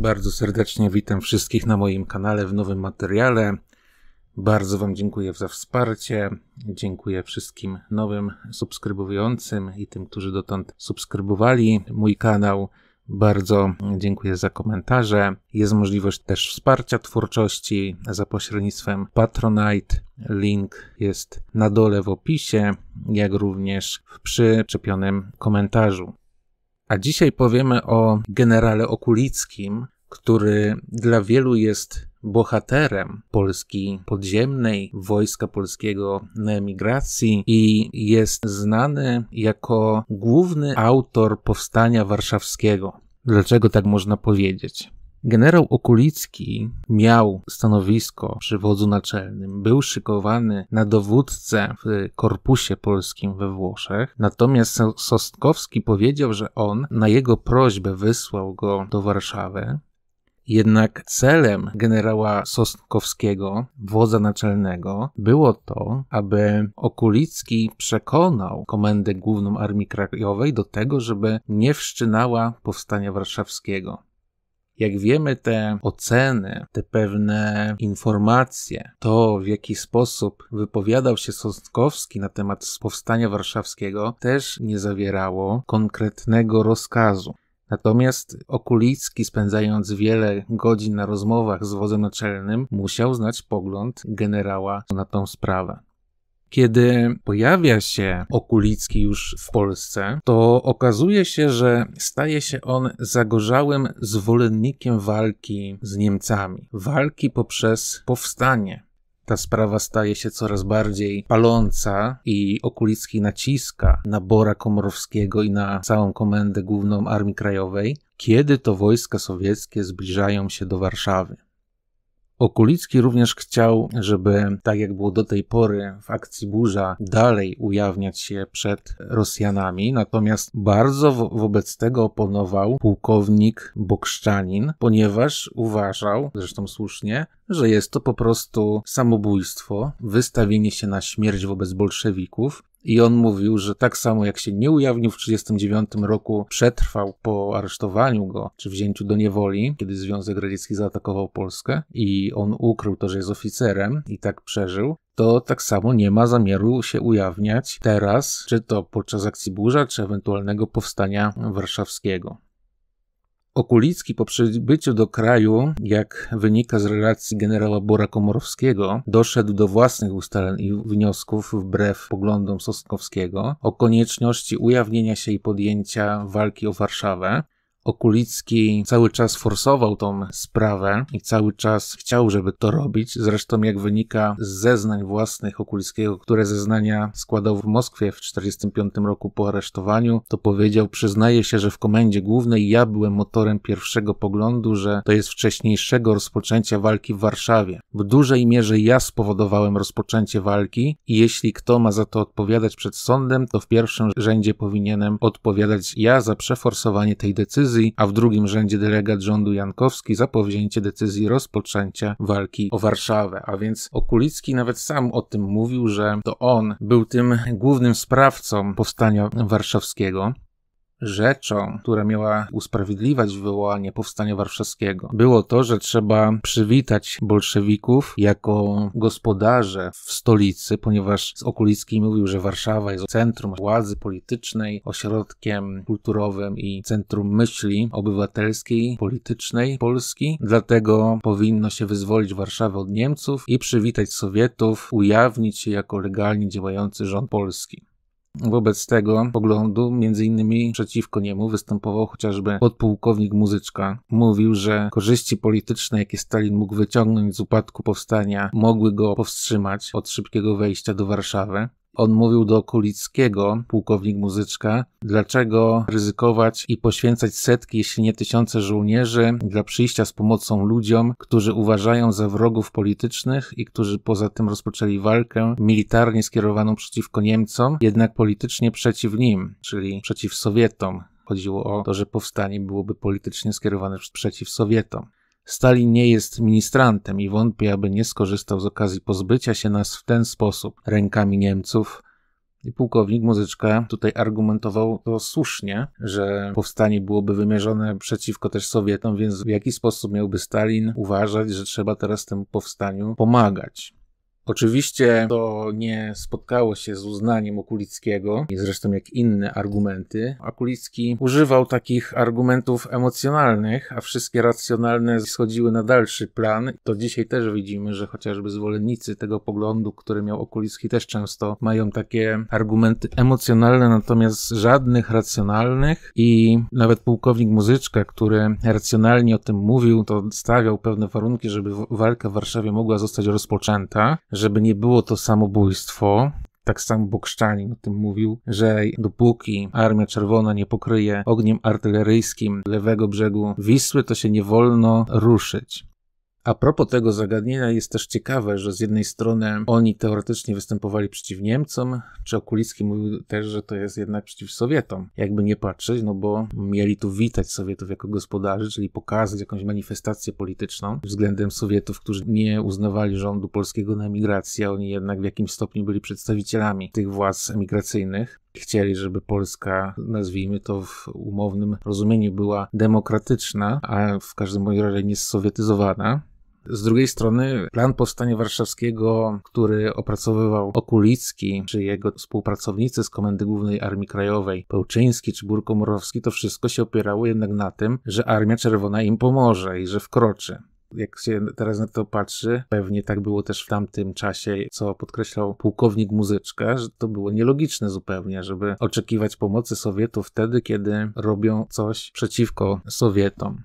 Bardzo serdecznie witam wszystkich na moim kanale w nowym materiale. Bardzo Wam dziękuję za wsparcie. Dziękuję wszystkim nowym subskrybującym i tym, którzy dotąd subskrybowali mój kanał. Bardzo dziękuję za komentarze. Jest możliwość też wsparcia twórczości za pośrednictwem Patronite. Link jest na dole w opisie, jak również w przyczepionym komentarzu. A dzisiaj powiemy o generale Okulickim, który dla wielu jest bohaterem Polski podziemnej, wojska polskiego na emigracji i jest znany jako główny autor powstania warszawskiego. Dlaczego tak można powiedzieć? Generał Okulicki miał stanowisko przy wodzu naczelnym, był szykowany na dowódcę w korpusie polskim we Włoszech, natomiast Sostkowski powiedział, że on na jego prośbę wysłał go do Warszawy. Jednak celem generała Sosnkowskiego, wodza naczelnego, było to, aby Okulicki przekonał Komendę Główną Armii Krajowej do tego, żeby nie wszczynała powstania warszawskiego. Jak wiemy, te oceny, te pewne informacje, to w jaki sposób wypowiadał się Sosnkowski na temat powstania warszawskiego, też nie zawierało konkretnego rozkazu. Natomiast Okulicki, spędzając wiele godzin na rozmowach z wodzem naczelnym, musiał znać pogląd generała na tą sprawę. Kiedy pojawia się Okulicki już w Polsce, to okazuje się, że staje się on zagorzałym zwolennikiem walki z Niemcami, walki poprzez powstanie. Ta sprawa staje się coraz bardziej paląca i Okulicki naciska na Bora Komorowskiego i na całą Komendę Główną Armii Krajowej, kiedy to wojska sowieckie zbliżają się do Warszawy. Okulicki również chciał, żeby tak jak było do tej pory w akcji burza, dalej ujawniać się przed Rosjanami, natomiast bardzo wo wobec tego oponował pułkownik Bokszczanin, ponieważ uważał, zresztą słusznie, że jest to po prostu samobójstwo, wystawienie się na śmierć wobec bolszewików, i on mówił, że tak samo jak się nie ujawnił w 1939 roku, przetrwał po aresztowaniu go czy wzięciu do niewoli, kiedy Związek Radziecki zaatakował Polskę i on ukrył to, że jest oficerem i tak przeżył, to tak samo nie ma zamiaru się ujawniać teraz, czy to podczas akcji burza, czy ewentualnego powstania warszawskiego. Okulicki po przybyciu do kraju, jak wynika z relacji generała Bora Komorowskiego, doszedł do własnych ustaleń i wniosków wbrew poglądom Sosnkowskiego o konieczności ujawnienia się i podjęcia walki o Warszawę. Okulicki cały czas forsował tą sprawę i cały czas chciał, żeby to robić. Zresztą, jak wynika z zeznań własnych Okulickiego, które zeznania składał w Moskwie w 1945 roku po aresztowaniu, to powiedział: Przyznaję się, że w komendzie głównej ja byłem motorem pierwszego poglądu, że to jest wcześniejszego rozpoczęcia walki w Warszawie. W dużej mierze ja spowodowałem rozpoczęcie walki i jeśli kto ma za to odpowiadać przed sądem, to w pierwszym rzędzie powinienem odpowiadać ja za przeforsowanie tej decyzji a w drugim rzędzie delegat rządu Jankowski za powzięcie decyzji rozpoczęcia walki o Warszawę. A więc Okulicki nawet sam o tym mówił, że to on był tym głównym sprawcą powstania warszawskiego rzeczą, która miała usprawiedliwiać wywołanie powstania warszawskiego, było to, że trzeba przywitać bolszewików jako gospodarze w stolicy, ponieważ z Okulicki mówił, że Warszawa jest centrum władzy politycznej, ośrodkiem kulturowym i centrum myśli obywatelskiej, politycznej Polski. Dlatego powinno się wyzwolić Warszawę od Niemców i przywitać Sowietów, ujawnić się jako legalnie działający rząd polski. Wobec tego poglądu między innymi przeciwko niemu występował chociażby podpułkownik Muzyczka. Mówił, że korzyści polityczne, jakie Stalin mógł wyciągnąć z upadku powstania, mogły go powstrzymać od szybkiego wejścia do Warszawy. On mówił do Kulickiego, pułkownik muzyczka, dlaczego ryzykować i poświęcać setki, jeśli nie tysiące żołnierzy dla przyjścia z pomocą ludziom, którzy uważają za wrogów politycznych i którzy poza tym rozpoczęli walkę militarnie skierowaną przeciwko Niemcom, jednak politycznie przeciw nim, czyli przeciw Sowietom. Chodziło o to, że powstanie byłoby politycznie skierowane przeciw Sowietom. Stalin nie jest ministrantem i wątpię, aby nie skorzystał z okazji pozbycia się nas w ten sposób rękami Niemców. I pułkownik Muzyczka tutaj argumentował to słusznie, że powstanie byłoby wymierzone przeciwko też Sowietom, więc w jaki sposób miałby Stalin uważać, że trzeba teraz temu powstaniu pomagać? Oczywiście to nie spotkało się z uznaniem Okulickiego, i zresztą jak inne argumenty. Okulicki używał takich argumentów emocjonalnych, a wszystkie racjonalne schodziły na dalszy plan. To dzisiaj też widzimy, że chociażby zwolennicy tego poglądu, który miał Okulicki, też często mają takie argumenty emocjonalne, natomiast żadnych racjonalnych. I nawet pułkownik Muzyczka, który racjonalnie o tym mówił, to stawiał pewne warunki, żeby walka w Warszawie mogła zostać rozpoczęta żeby nie było to samobójstwo. Tak sam Bokszczanin o tym mówił, że dopóki Armia Czerwona nie pokryje ogniem artyleryjskim lewego brzegu Wisły, to się nie wolno ruszyć. A propos tego zagadnienia jest też ciekawe, że z jednej strony oni teoretycznie występowali przeciw Niemcom, czy Okulicki mówił też, że to jest jednak przeciw Sowietom. Jakby nie patrzeć, no bo mieli tu witać Sowietów jako gospodarzy, czyli pokazać jakąś manifestację polityczną względem Sowietów, którzy nie uznawali rządu polskiego na emigrację, oni jednak w jakimś stopniu byli przedstawicielami tych władz emigracyjnych chcieli, żeby Polska, nazwijmy to w umownym rozumieniu, była demokratyczna, a w każdym razie nie sowietyzowana. Z drugiej strony plan powstania warszawskiego, który opracowywał Okulicki, czy jego współpracownicy z Komendy Głównej Armii Krajowej, Pełczyński czy Burkomorowski, to wszystko się opierało jednak na tym, że Armia Czerwona im pomoże i że wkroczy. Jak się teraz na to patrzy, pewnie tak było też w tamtym czasie, co podkreślał pułkownik muzyczka, że to było nielogiczne zupełnie, żeby oczekiwać pomocy Sowietów wtedy, kiedy robią coś przeciwko Sowietom.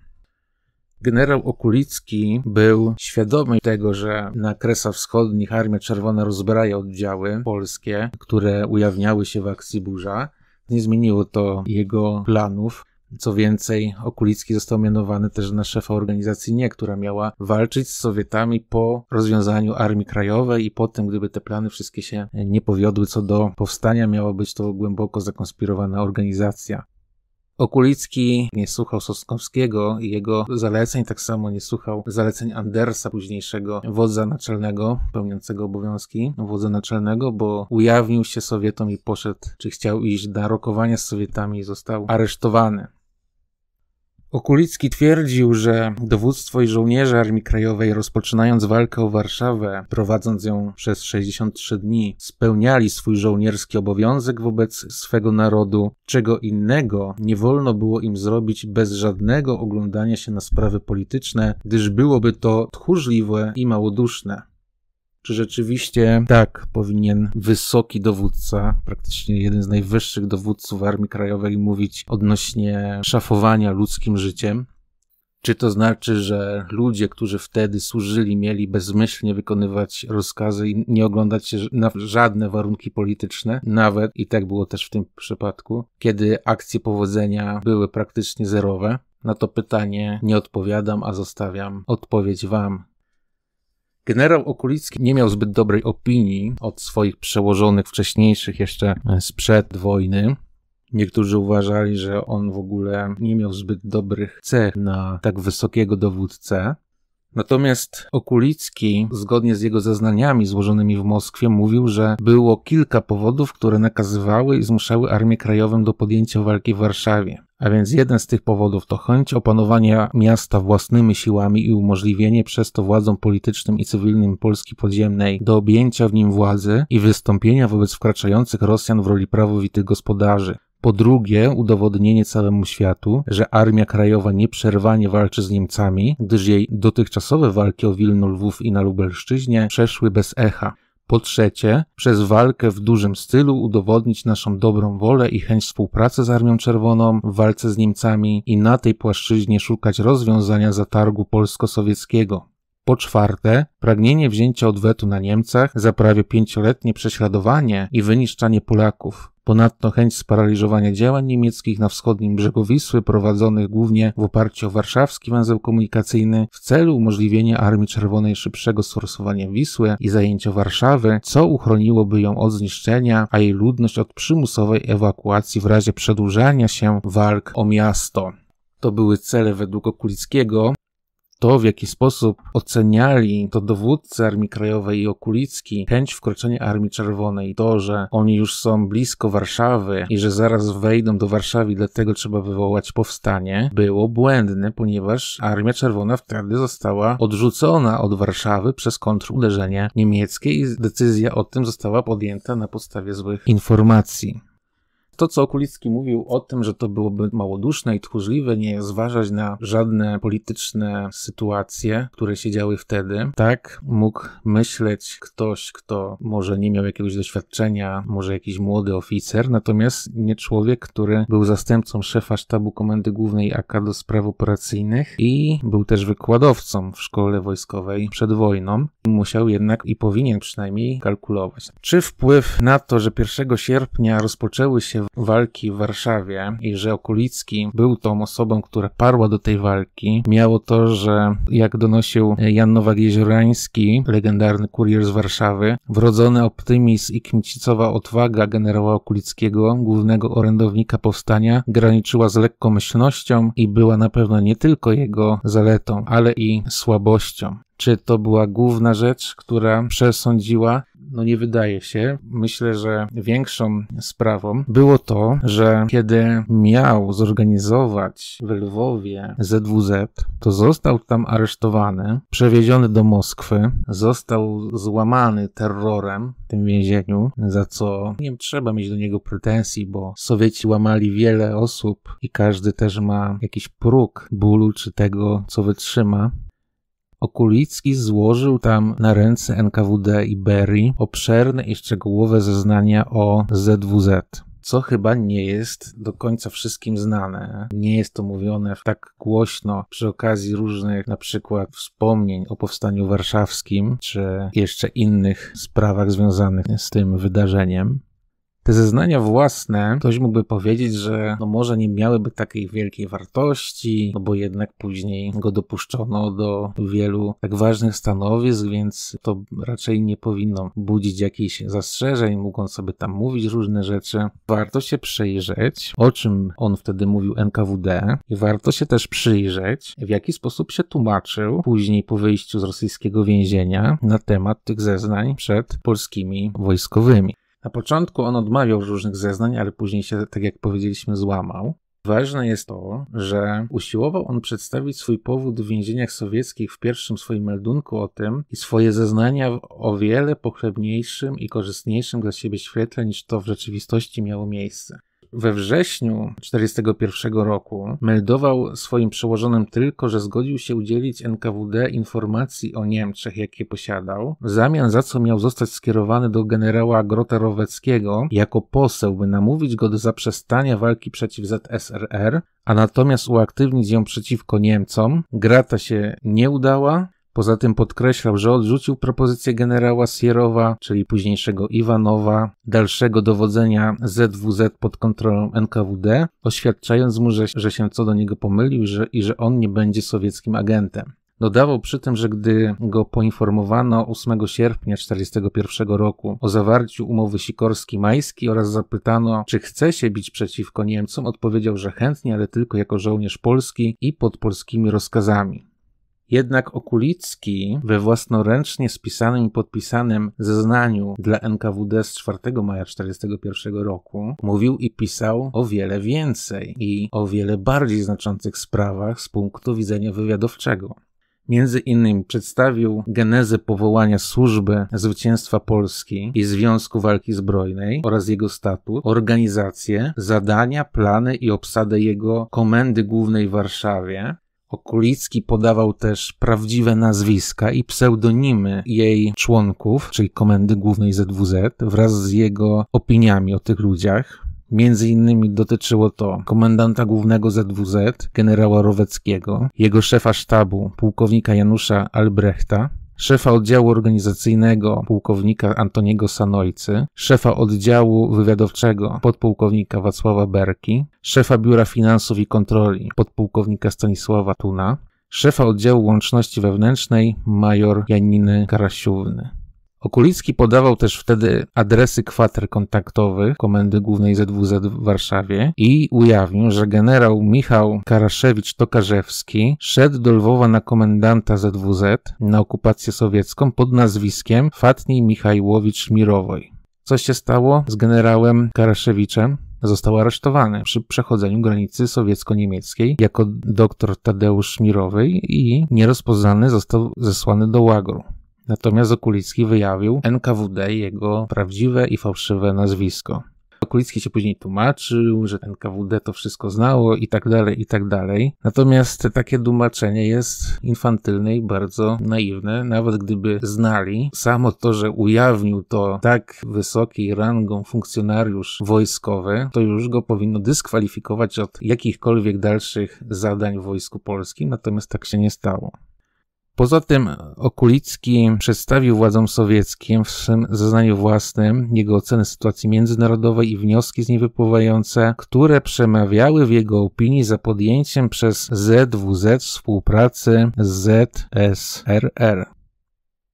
Generał Okulicki był świadomy tego, że na Kresach Wschodnich Armia Czerwona rozbraja oddziały polskie, które ujawniały się w akcji burza. Nie zmieniło to jego planów. Co więcej, Okulicki został mianowany też na szefa organizacji NIE, która miała walczyć z Sowietami po rozwiązaniu Armii Krajowej i po tym, gdyby te plany wszystkie się nie powiodły co do powstania, miała być to głęboko zakonspirowana organizacja. Okulicki nie słuchał Soskowskiego i jego zaleceń, tak samo nie słuchał zaleceń Andersa, późniejszego wodza naczelnego, pełniącego obowiązki wodza naczelnego, bo ujawnił się Sowietom i poszedł, czy chciał iść na rokowania z Sowietami i został aresztowany. Okulicki twierdził, że dowództwo i żołnierze Armii Krajowej, rozpoczynając walkę o Warszawę, prowadząc ją przez 63 dni, spełniali swój żołnierski obowiązek wobec swego narodu, czego innego nie wolno było im zrobić bez żadnego oglądania się na sprawy polityczne, gdyż byłoby to tchórzliwe i małoduszne. Czy rzeczywiście tak powinien wysoki dowódca, praktycznie jeden z najwyższych dowódców Armii Krajowej, mówić odnośnie szafowania ludzkim życiem? Czy to znaczy, że ludzie, którzy wtedy służyli, mieli bezmyślnie wykonywać rozkazy i nie oglądać się na żadne warunki polityczne, nawet i tak było też w tym przypadku, kiedy akcje powodzenia były praktycznie zerowe? Na to pytanie nie odpowiadam, a zostawiam odpowiedź Wam, Generał Okulicki nie miał zbyt dobrej opinii od swoich przełożonych wcześniejszych jeszcze e, sprzed wojny. Niektórzy uważali, że on w ogóle nie miał zbyt dobrych cech na tak wysokiego dowódcę. Natomiast Okulicki, zgodnie z jego zeznaniami złożonymi w Moskwie, mówił, że było kilka powodów, które nakazywały i zmuszały Armię Krajową do podjęcia walki w Warszawie. A więc jeden z tych powodów to chęć opanowania miasta własnymi siłami i umożliwienie przez to władzom politycznym i cywilnym Polski podziemnej do objęcia w nim władzy i wystąpienia wobec wkraczających Rosjan w roli prawowitych gospodarzy. Po drugie, udowodnienie całemu światu, że Armia Krajowa nieprzerwanie walczy z Niemcami, gdyż jej dotychczasowe walki o Wilno, Lwów i na Lubelszczyźnie przeszły bez echa. Po trzecie, przez walkę w dużym stylu udowodnić naszą dobrą wolę i chęć współpracy z Armią Czerwoną w walce z Niemcami i na tej płaszczyźnie szukać rozwiązania zatargu polsko-sowieckiego. Po czwarte, pragnienie wzięcia odwetu na Niemcach za prawie pięcioletnie prześladowanie i wyniszczanie Polaków. Ponadto chęć sparaliżowania działań niemieckich na wschodnim brzegu Wisły, prowadzonych głównie w oparciu o warszawski węzeł komunikacyjny, w celu umożliwienia Armii Czerwonej szybszego sforsowania Wisły i zajęcia Warszawy, co uchroniłoby ją od zniszczenia, a jej ludność od przymusowej ewakuacji w razie przedłużania się walk o miasto. To były cele według Okulickiego, to, w jaki sposób oceniali to dowódcy Armii Krajowej i Okulicki chęć wkroczenia Armii Czerwonej, to, że oni już są blisko Warszawy i że zaraz wejdą do Warszawy, dlatego trzeba wywołać powstanie, było błędne, ponieważ Armia Czerwona wtedy została odrzucona od Warszawy przez kontruderzenie niemieckie i decyzja o tym została podjęta na podstawie złych informacji. To, co Okulicki mówił o tym, że to byłoby małoduszne i tchórzliwe, nie zważać na żadne polityczne sytuacje, które się działy wtedy, tak mógł myśleć ktoś, kto może nie miał jakiegoś doświadczenia, może jakiś młody oficer, natomiast nie człowiek, który był zastępcą szefa sztabu Komendy Głównej AK do spraw operacyjnych i był też wykładowcą w szkole wojskowej przed wojną. Musiał jednak i powinien przynajmniej kalkulować. Czy wpływ na to, że 1 sierpnia rozpoczęły się walki w Warszawie i że Okulicki był tą osobą, która parła do tej walki, miało to, że jak donosił Jan Nowak-Jeziorański, legendarny kurier z Warszawy, wrodzony optymizm i kmicicowa odwaga generała Okulickiego, głównego orędownika powstania, graniczyła z lekkomyślnością i była na pewno nie tylko jego zaletą, ale i słabością czy to była główna rzecz, która przesądziła, no nie wydaje się. Myślę, że większą sprawą było to, że kiedy miał zorganizować w Lwowie ZWZ, to został tam aresztowany, przewieziony do Moskwy, został złamany terrorem w tym więzieniu, za co nie trzeba mieć do niego pretensji, bo Sowieci łamali wiele osób i każdy też ma jakiś próg bólu czy tego, co wytrzyma. Okulicki złożył tam na ręce NKWD i Berry obszerne i szczegółowe zeznania o ZWZ co chyba nie jest do końca wszystkim znane. Nie jest to mówione tak głośno przy okazji różnych na przykład wspomnień o powstaniu warszawskim czy jeszcze innych sprawach związanych z tym wydarzeniem. Te zeznania własne, ktoś mógłby powiedzieć, że no może nie miałyby takiej wielkiej wartości, no bo jednak później go dopuszczono do wielu tak ważnych stanowisk, więc to raczej nie powinno budzić jakichś zastrzeżeń, mógł on sobie tam mówić różne rzeczy. Warto się przejrzeć, o czym on wtedy mówił NKWD i warto się też przyjrzeć, w jaki sposób się tłumaczył później po wyjściu z rosyjskiego więzienia na temat tych zeznań przed polskimi wojskowymi. Na początku on odmawiał różnych zeznań, ale później się, tak jak powiedzieliśmy, złamał. Ważne jest to, że usiłował on przedstawić swój powód w więzieniach sowieckich w pierwszym swoim meldunku o tym i swoje zeznania w o wiele pochlebniejszym i korzystniejszym dla siebie świetle niż to w rzeczywistości miało miejsce we wrześniu 1941 roku meldował swoim przełożonym tylko, że zgodził się udzielić NKWD informacji o Niemczech, jakie posiadał, w zamian za co miał zostać skierowany do generała Grota Roweckiego jako poseł, by namówić go do zaprzestania walki przeciw ZSRR, a natomiast uaktywnić ją przeciwko Niemcom. Grata się nie udała. Poza tym podkreślał, że odrzucił propozycję generała Sierowa, czyli późniejszego Iwanowa, dalszego dowodzenia ZWZ pod kontrolą NKWD, oświadczając mu, że, że się co do niego pomylił że, i że on nie będzie sowieckim agentem. Dodawał przy tym, że gdy go poinformowano 8 sierpnia 1941 roku o zawarciu umowy Sikorski-Majski oraz zapytano, czy chce się bić przeciwko Niemcom, odpowiedział, że chętnie, ale tylko jako żołnierz polski i pod polskimi rozkazami. Jednak Okulicki we własnoręcznie spisanym i podpisanym zeznaniu dla NKWD z 4 maja 1941 roku mówił i pisał o wiele więcej i o wiele bardziej znaczących sprawach z punktu widzenia wywiadowczego. Między innymi przedstawił genezę powołania służby zwycięstwa Polski i Związku Walki Zbrojnej oraz jego statut, organizację, zadania, plany i obsadę jego komendy głównej w Warszawie, Okulicki podawał też prawdziwe nazwiska i pseudonimy jej członków, czyli Komendy Głównej ZWZ, wraz z jego opiniami o tych ludziach. Między innymi dotyczyło to komendanta głównego ZWZ, generała Roweckiego, jego szefa sztabu, pułkownika Janusza Albrechta, szefa oddziału organizacyjnego pułkownika Antoniego Sanojcy, szefa oddziału wywiadowczego podpułkownika Wacława Berki, szefa Biura Finansów i Kontroli podpułkownika Stanisława Tuna, szefa oddziału łączności wewnętrznej major Janiny Karasiówny. Okulicki podawał też wtedy adresy kwater kontaktowych Komendy Głównej ZWZ w Warszawie i ujawnił, że generał Michał Karaszewicz-Tokarzewski szedł do Lwowa na komendanta ZWZ na okupację sowiecką pod nazwiskiem Fatni Michajłowicz-Mirowoj. Co się stało z generałem Karaszewiczem? Został aresztowany przy przechodzeniu granicy sowiecko-niemieckiej jako doktor Tadeusz Mirowej i nierozpoznany został zesłany do łagru. Natomiast Okulicki wyjawił NKWD jego prawdziwe i fałszywe nazwisko. Okulicki się później tłumaczył, że NKWD to wszystko znało i tak dalej, i tak dalej. Natomiast takie tłumaczenie jest infantylne i bardzo naiwne. Nawet gdyby znali, samo to, że ujawnił to tak wysokiej rangą funkcjonariusz wojskowy, to już go powinno dyskwalifikować od jakichkolwiek dalszych zadań w Wojsku Polskim, natomiast tak się nie stało. Poza tym Okulicki przedstawił władzom sowieckim w swym zeznaniu własnym jego oceny sytuacji międzynarodowej i wnioski z niej wypływające, które przemawiały w jego opinii za podjęciem przez ZWZ współpracy z ZSRR.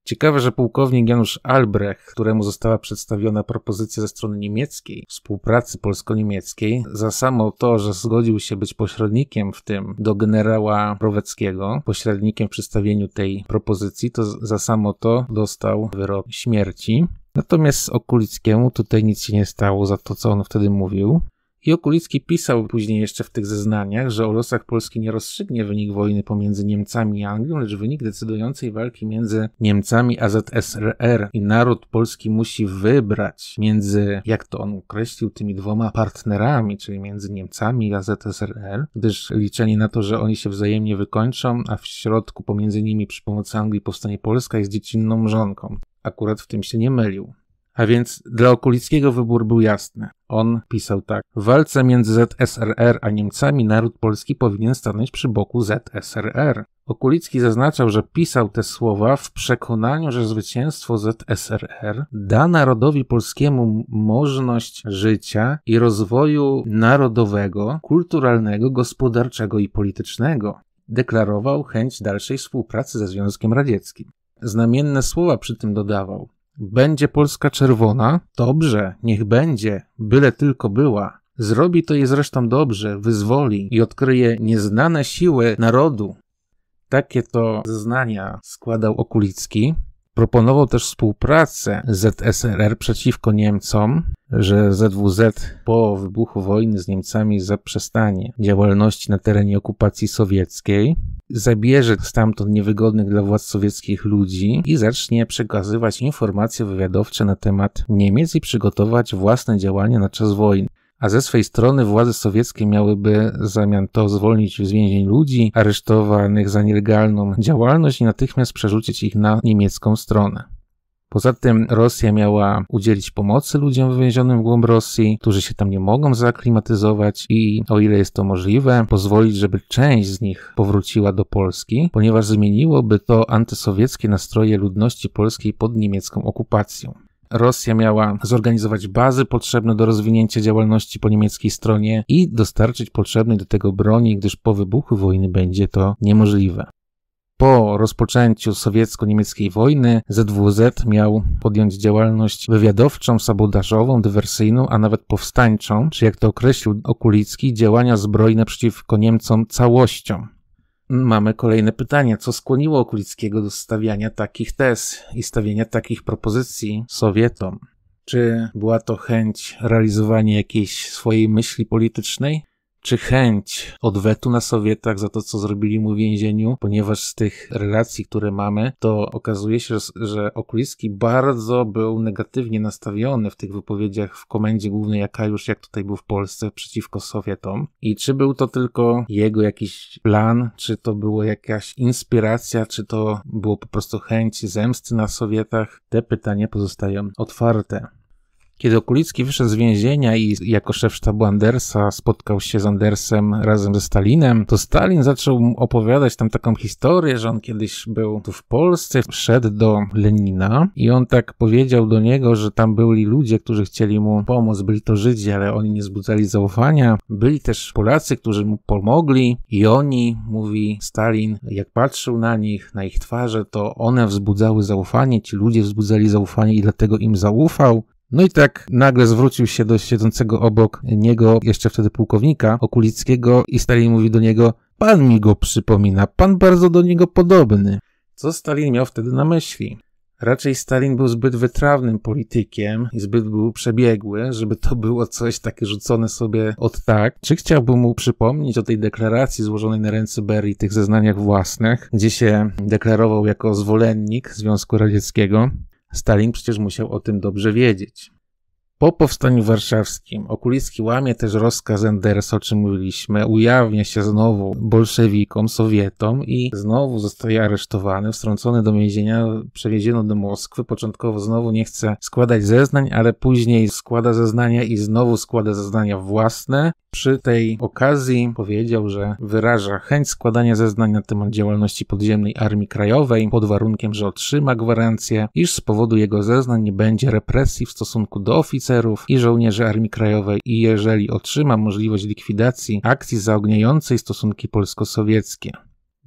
Ciekawe, że pułkownik Janusz Albrecht, któremu została przedstawiona propozycja ze strony niemieckiej współpracy polsko-niemieckiej, za samo to, że zgodził się być pośrednikiem w tym do generała Proweckiego, pośrednikiem w przedstawieniu tej propozycji, to za samo to dostał wyrok śmierci. Natomiast Okulickiemu tutaj nic się nie stało za to, co on wtedy mówił. I Okulicki pisał później jeszcze w tych zeznaniach, że o losach Polski nie rozstrzygnie wynik wojny pomiędzy Niemcami i Anglią, lecz wynik decydującej walki między Niemcami a ZSRR. I naród polski musi wybrać między, jak to on określił, tymi dwoma partnerami, czyli między Niemcami a ZSRR, gdyż liczenie na to, że oni się wzajemnie wykończą, a w środku pomiędzy nimi przy pomocy Anglii powstanie Polska jest dziecinną mrzonką. Akurat w tym się nie mylił. A więc dla Okulickiego wybór był jasny. On pisał tak. W walce między ZSRR a Niemcami naród polski powinien stanąć przy boku ZSRR. Okulicki zaznaczał, że pisał te słowa w przekonaniu, że zwycięstwo ZSRR da narodowi polskiemu możliwość życia i rozwoju narodowego, kulturalnego, gospodarczego i politycznego. Deklarował chęć dalszej współpracy ze Związkiem Radzieckim. Znamienne słowa przy tym dodawał. Będzie Polska czerwona? Dobrze, niech będzie, byle tylko była. Zrobi to je zresztą dobrze, wyzwoli i odkryje nieznane siły narodu. Takie to zeznania składał Okulicki, Proponował też współpracę ZSRR przeciwko Niemcom, że ZWZ po wybuchu wojny z Niemcami zaprzestanie działalności na terenie okupacji sowieckiej, zabierze stamtąd niewygodnych dla władz sowieckich ludzi i zacznie przekazywać informacje wywiadowcze na temat Niemiec i przygotować własne działania na czas wojny a ze swej strony władze sowieckie miałyby zamian to zwolnić z więzień ludzi aresztowanych za nielegalną działalność i natychmiast przerzucić ich na niemiecką stronę. Poza tym Rosja miała udzielić pomocy ludziom wywięzionym w głąb Rosji, którzy się tam nie mogą zaaklimatyzować i, o ile jest to możliwe, pozwolić, żeby część z nich powróciła do Polski, ponieważ zmieniłoby to antysowieckie nastroje ludności polskiej pod niemiecką okupacją. Rosja miała zorganizować bazy potrzebne do rozwinięcia działalności po niemieckiej stronie i dostarczyć potrzebnej do tego broni, gdyż po wybuchu wojny będzie to niemożliwe. Po rozpoczęciu sowiecko-niemieckiej wojny ZWZ miał podjąć działalność wywiadowczą, sabotażową, dywersyjną, a nawet powstańczą, czy jak to określił Okulicki, działania zbrojne przeciwko Niemcom całością. Mamy kolejne pytanie. Co skłoniło Okulickiego do stawiania takich tez i stawiania takich propozycji Sowietom? Czy była to chęć realizowania jakiejś swojej myśli politycznej? czy chęć odwetu na Sowietach za to, co zrobili mu w więzieniu, ponieważ z tych relacji, które mamy, to okazuje się, że Okuliski bardzo był negatywnie nastawiony w tych wypowiedziach w Komendzie Głównej już, jak tutaj był w Polsce, przeciwko Sowietom. I czy był to tylko jego jakiś plan, czy to była jakaś inspiracja, czy to było po prostu chęć zemsty na Sowietach, te pytania pozostają otwarte. Kiedy Okulicki wyszedł z więzienia i jako szef sztabu Andersa spotkał się z Andersem razem ze Stalinem, to Stalin zaczął opowiadać tam taką historię, że on kiedyś był tu w Polsce, wszedł do Lenina i on tak powiedział do niego, że tam byli ludzie, którzy chcieli mu pomóc. Byli to Żydzi, ale oni nie zbudzali zaufania. Byli też Polacy, którzy mu pomogli i oni, mówi Stalin, jak patrzył na nich, na ich twarze, to one wzbudzały zaufanie, ci ludzie wzbudzali zaufanie i dlatego im zaufał. No i tak nagle zwrócił się do siedzącego obok niego, jeszcze wtedy pułkownika Okulickiego i Stalin mówi do niego, pan mi go przypomina, pan bardzo do niego podobny. Co Stalin miał wtedy na myśli? Raczej Stalin był zbyt wytrawnym politykiem i zbyt był przebiegły, żeby to było coś takie rzucone sobie od tak. Czy chciałbym mu przypomnieć o tej deklaracji złożonej na ręce Berry, tych zeznaniach własnych, gdzie się deklarował jako zwolennik Związku Radzieckiego? Stalin przecież musiał o tym dobrze wiedzieć. Po powstaniu warszawskim Okulicki łamie też rozkaz Endersa, o czym mówiliśmy, ujawnia się znowu bolszewikom, Sowietom i znowu zostaje aresztowany, wstrącony do więzienia, przewieziono do Moskwy. Początkowo znowu nie chce składać zeznań, ale później składa zeznania i znowu składa zeznania własne. Przy tej okazji powiedział, że wyraża chęć składania zeznań na temat działalności podziemnej Armii Krajowej pod warunkiem, że otrzyma gwarancję, iż z powodu jego zeznań nie będzie represji w stosunku do oficerów oficerów i żołnierzy Armii Krajowej i jeżeli otrzyma możliwość likwidacji akcji zaogniającej stosunki polsko-sowieckie.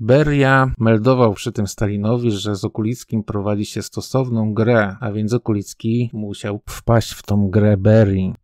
Beria meldował przy tym Stalinowi, że z Okulickim prowadzi się stosowną grę, a więc Okulicki musiał wpaść w tą grę Berii.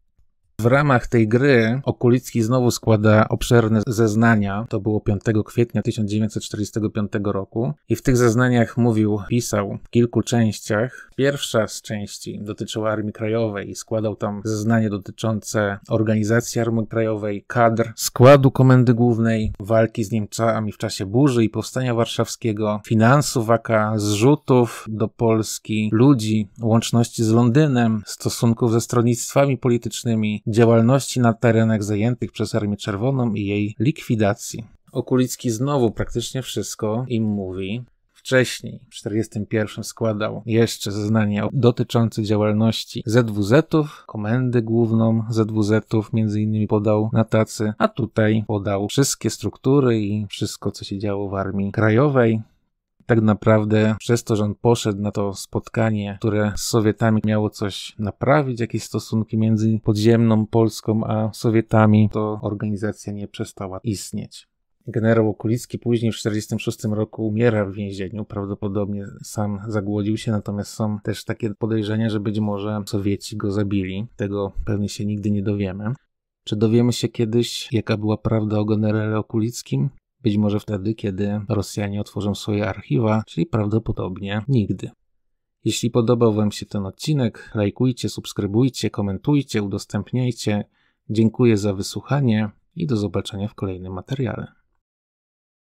W ramach tej gry Okulicki znowu składa obszerne zeznania. To było 5 kwietnia 1945 roku. I w tych zeznaniach mówił, pisał w kilku częściach. Pierwsza z części dotyczyła Armii Krajowej. Składał tam zeznanie dotyczące organizacji Armii Krajowej, kadr, składu Komendy Głównej, walki z Niemczami w czasie burzy i powstania warszawskiego, finansów AK, zrzutów do Polski, ludzi, łączności z Londynem, stosunków ze stronnictwami politycznymi, działalności na terenach zajętych przez Armię Czerwoną i jej likwidacji. Okulicki znowu praktycznie wszystko im mówi. Wcześniej, w 1941 składał jeszcze zeznania dotyczące działalności ZWZ-ów, komendy główną ZWZ-ów, między innymi podał na tacy, a tutaj podał wszystkie struktury i wszystko, co się działo w Armii Krajowej tak naprawdę przez to, że on poszedł na to spotkanie, które z Sowietami miało coś naprawić, jakieś stosunki między podziemną Polską a Sowietami, to organizacja nie przestała istnieć. Generał Okulicki później w 1946 roku umiera w więzieniu. Prawdopodobnie sam zagłodził się, natomiast są też takie podejrzenia, że być może Sowieci go zabili. Tego pewnie się nigdy nie dowiemy. Czy dowiemy się kiedyś, jaka była prawda o generale Okulickim? Być może wtedy, kiedy Rosjanie otworzą swoje archiwa, czyli prawdopodobnie nigdy. Jeśli podobał Wam się ten odcinek, lajkujcie, subskrybujcie, komentujcie, udostępniajcie. Dziękuję za wysłuchanie i do zobaczenia w kolejnym materiale.